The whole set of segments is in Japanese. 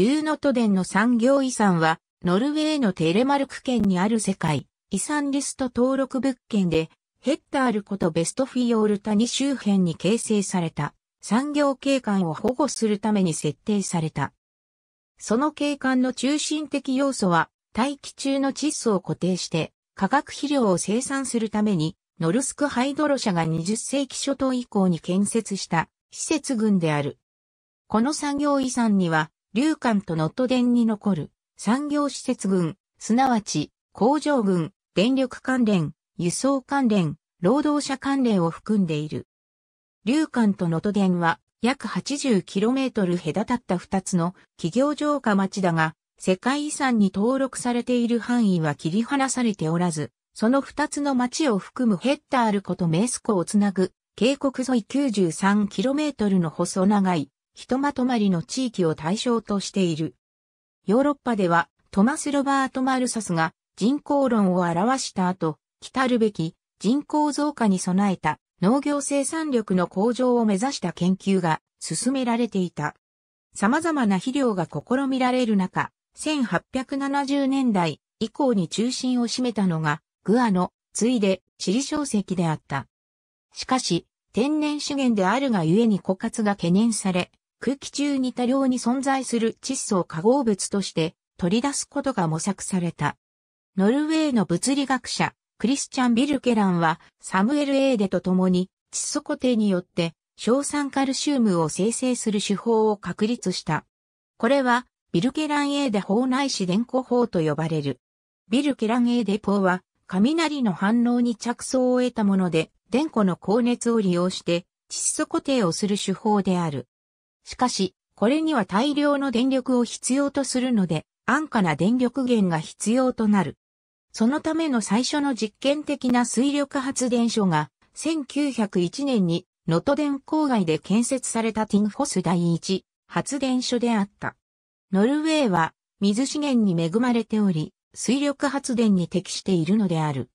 竜の都電の産業遺産は、ノルウェーのテレマルク県にある世界遺産リスト登録物件で、ヘッダールことベストフィヨール谷周辺に形成された産業景観を保護するために設定された。その景観の中心的要素は、大気中の窒素を固定して、化学肥料を生産するために、ノルスクハイドロ社が20世紀初頭以降に建設した施設群である。この産業遺産には、龍館と能登電に残る産業施設群、すなわち工場群、電力関連、輸送関連、労働者関連を含んでいる。龍館と能登電は約 80km 隔たった2つの企業城下町だが、世界遺産に登録されている範囲は切り離されておらず、その2つの町を含むヘッダール湖とメース湖をつなぐ、渓谷沿い 93km の細長いひとまとまりの地域を対象としている。ヨーロッパでは、トマス・ロバート・マルサスが人口論を表した後、来るべき人口増加に備えた農業生産力の向上を目指した研究が進められていた。様々な肥料が試みられる中、1870年代以降に中心を占めたのが、グアノ、ついで、地理小石であった。しかし、天然資源であるがゆえに枯渇が懸念され、空気中に多量に存在する窒素を化合物として取り出すことが模索された。ノルウェーの物理学者、クリスチャン・ビルケランは、サムエル・エーデと共に、窒素固定によって、硝酸カルシウムを生成する手法を確立した。これは、ビルケラン・エーデ法内視電光法と呼ばれる。ビルケラン・エーデ法は、雷の反応に着想を得たもので、電弧の高熱を利用して、窒素固定をする手法である。しかし、これには大量の電力を必要とするので、安価な電力源が必要となる。そのための最初の実験的な水力発電所が、1901年に、能登電郊外で建設されたティンフォス第一発電所であった。ノルウェーは、水資源に恵まれており、水力発電に適しているのである。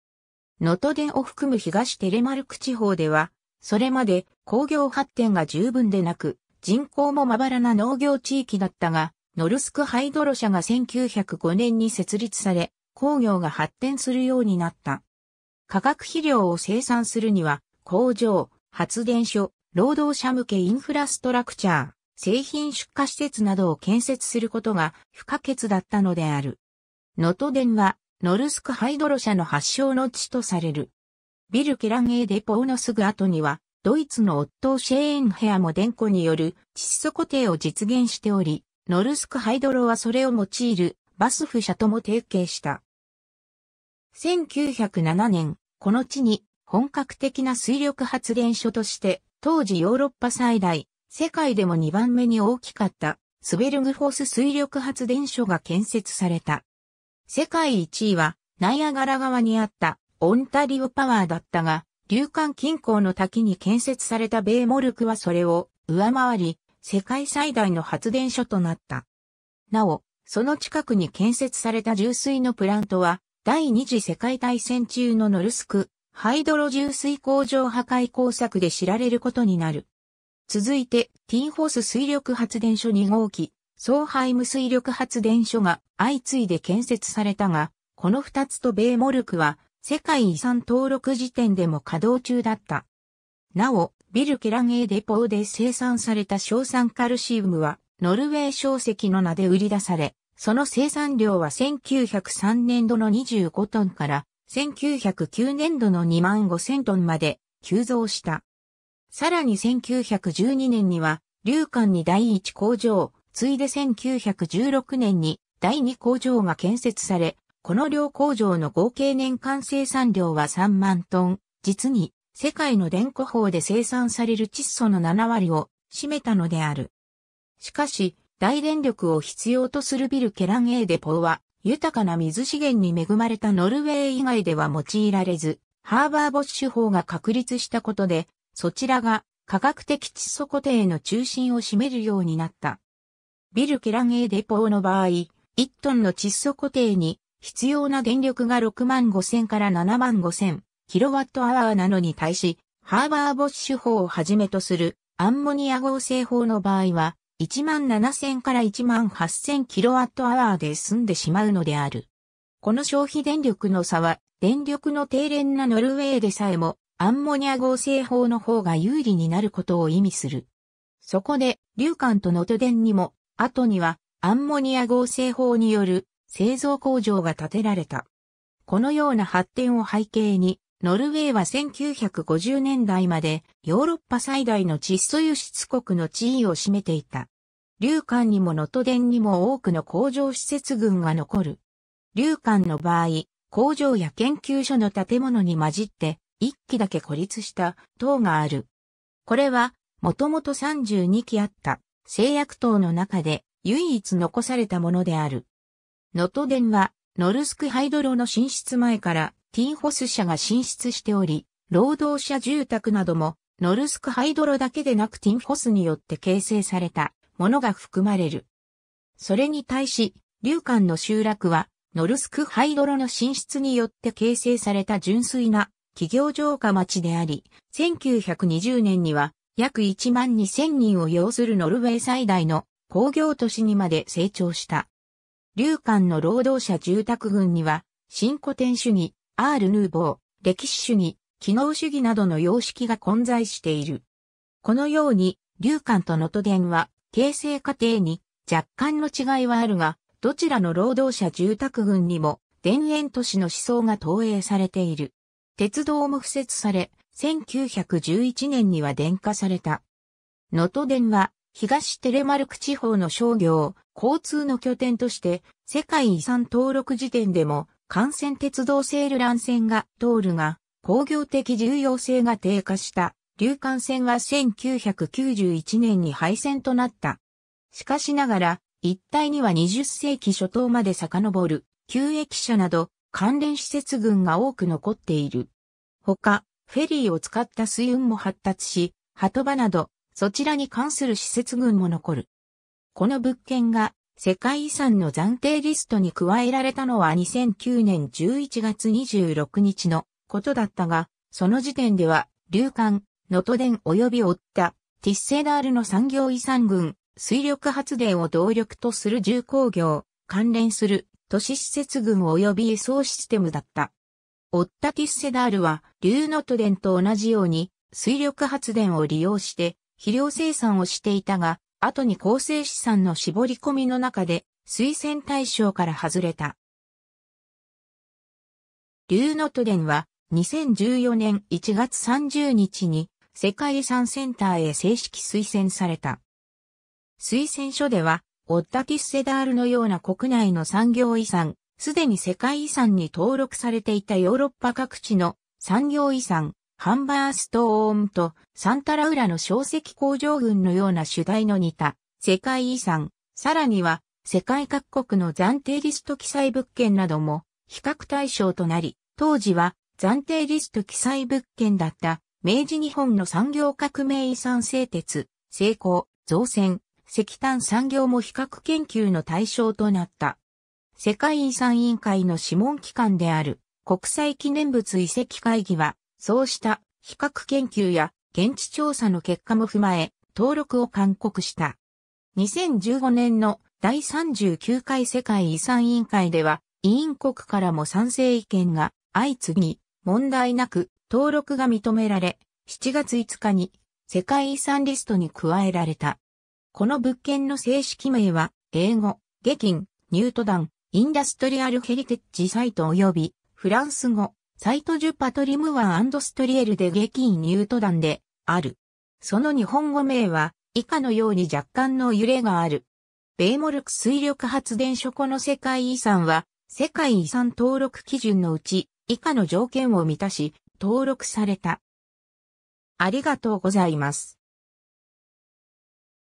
能登電を含む東テレマルク地方では、それまで工業発展が十分でなく、人口もまばらな農業地域だったが、ノルスクハイドロ社が1905年に設立され、工業が発展するようになった。化学肥料を生産するには、工場、発電所、労働者向けインフラストラクチャー、製品出荷施設などを建設することが不可欠だったのである。ノトデンは、ノルスクハイドロ社の発祥の地とされる。ビルケランエデポーのすぐ後には、ドイツのオットー・シェーンヘアも電庫による窒素固定を実現しており、ノルスクハイドロはそれを用いるバスフ社とも提携した。1907年、この地に本格的な水力発電所として、当時ヨーロッパ最大、世界でも2番目に大きかったスベルグフォース水力発電所が建設された。世界1位はナイアガラ川にあったオンタリオパワーだったが、流管近郊の滝に建設されたベーモルクはそれを上回り、世界最大の発電所となった。なお、その近くに建設された重水のプラントは、第二次世界大戦中のノルスク、ハイドロ重水工場破壊工作で知られることになる。続いて、ティンホース水力発電所2号機、ソーハイム水力発電所が相次いで建設されたが、この2つとベーモルクは世界遺産登録時点でも稼働中だった。なお、ビルケラゲーデポーで生産された硝酸カルシウムは、ノルウェー小石の名で売り出され、その生産量は1903年度の25トンから1909年度の2万5000トンまで急増した。さらに1912年には、流館に第1工場、ついで1916年に第2工場が建設され、この両工場の合計年間生産量は3万トン、実に世界の電子法で生産される窒素の7割を占めたのである。しかし、大電力を必要とするビルケランエーデポーは、豊かな水資源に恵まれたノルウェー以外では用いられず、ハーバーボッシュ法が確立したことで、そちらが科学的窒素固定の中心を占めるようになった。ビルケランエーデポーの場合、1トンの窒素固定に必要な電力が6万5千から7万5千キロワットアワーなのに対し、ハーバーボッシュ法をはじめとするアンモニア合成法の場合は、1万7000から1万8000キロワットアワーで済んでしまうのである。この消費電力の差は、電力の低廉なノルウェーでさえも、アンモニア合成法の方が有利になることを意味する。そこで、硫管とノト電にも、後には、アンモニア合成法による製造工場が建てられた。このような発展を背景に、ノルウェーは1950年代までヨーロッパ最大の窒素輸出国の地位を占めていた。流間にも能登ンにも多くの工場施設群が残る。流間の場合、工場や研究所の建物に混じって一基だけ孤立した塔がある。これは、もともと32基あった製薬塔の中で唯一残されたものである。ノトデンは、ノルスクハイドロの進出前から、ティンホス社が進出しており、労働者住宅なども、ノルスクハイドロだけでなくティンホスによって形成されたものが含まれる。それに対し、竜間の集落は、ノルスクハイドロの進出によって形成された純粋な企業城下町であり、1920年には約1万2000人を要するノルウェー最大の工業都市にまで成長した。龍間の労働者住宅群には、新古典主義、アール・ヌーボー、歴史主義、機能主義などの様式が混在している。このように、龍間と能登伝は、形成過程に若干の違いはあるが、どちらの労働者住宅群にも、田園都市の思想が投影されている。鉄道も付設され、1911年には電化された。能登電は、東テレマルク地方の商業、交通の拠点として、世界遺産登録時点でも、幹線鉄道セールラン線が通るが、工業的重要性が低下した、流幹線は1991年に廃線となった。しかしながら、一帯には20世紀初頭まで遡る、旧駅舎など、関連施設群が多く残っている。他、フェリーを使った水運も発達し、鳩場など、そちらに関する施設群も残る。この物件が世界遺産の暫定リストに加えられたのは2009年11月26日のことだったが、その時点では、流館、トデン及び追った、ティッセダールの産業遺産群、水力発電を動力とする重工業、関連する都市施設群及び輸送システムだった。オッタティッセダールは、流ノトデンと同じように、水力発電を利用して、肥料生産をしていたが、後に構成資産の絞り込みの中で推薦対象から外れた。ーノ都電は2014年1月30日に世界遺産センターへ正式推薦された。推薦書では、オッタティスセダールのような国内の産業遺産、すでに世界遺産に登録されていたヨーロッパ各地の産業遺産、ハンバーストーンとサンタラウラの小石工場群のような主題の似た世界遺産、さらには世界各国の暫定リスト記載物件なども比較対象となり、当時は暫定リスト記載物件だった明治日本の産業革命遺産製鉄、成功、造船、石炭産業も比較研究の対象となった。世界遺産委員会の諮問機関である国際記念物遺跡会議はそうした比較研究や現地調査の結果も踏まえ、登録を勧告した。2015年の第39回世界遺産委員会では、委員国からも賛成意見が相次ぎ、問題なく登録が認められ、7月5日に世界遺産リストに加えられた。この物件の正式名は、英語、キン、ニュートダン、インダストリアルヘリテッジサイト及び、フランス語、サイト・ジュ・パトリムワンストリエルで激位ニュート団である。その日本語名は以下のように若干の揺れがある。ベイモルク水力発電所この世界遺産は世界遺産登録基準のうち以下の条件を満たし登録された。ありがとうございます。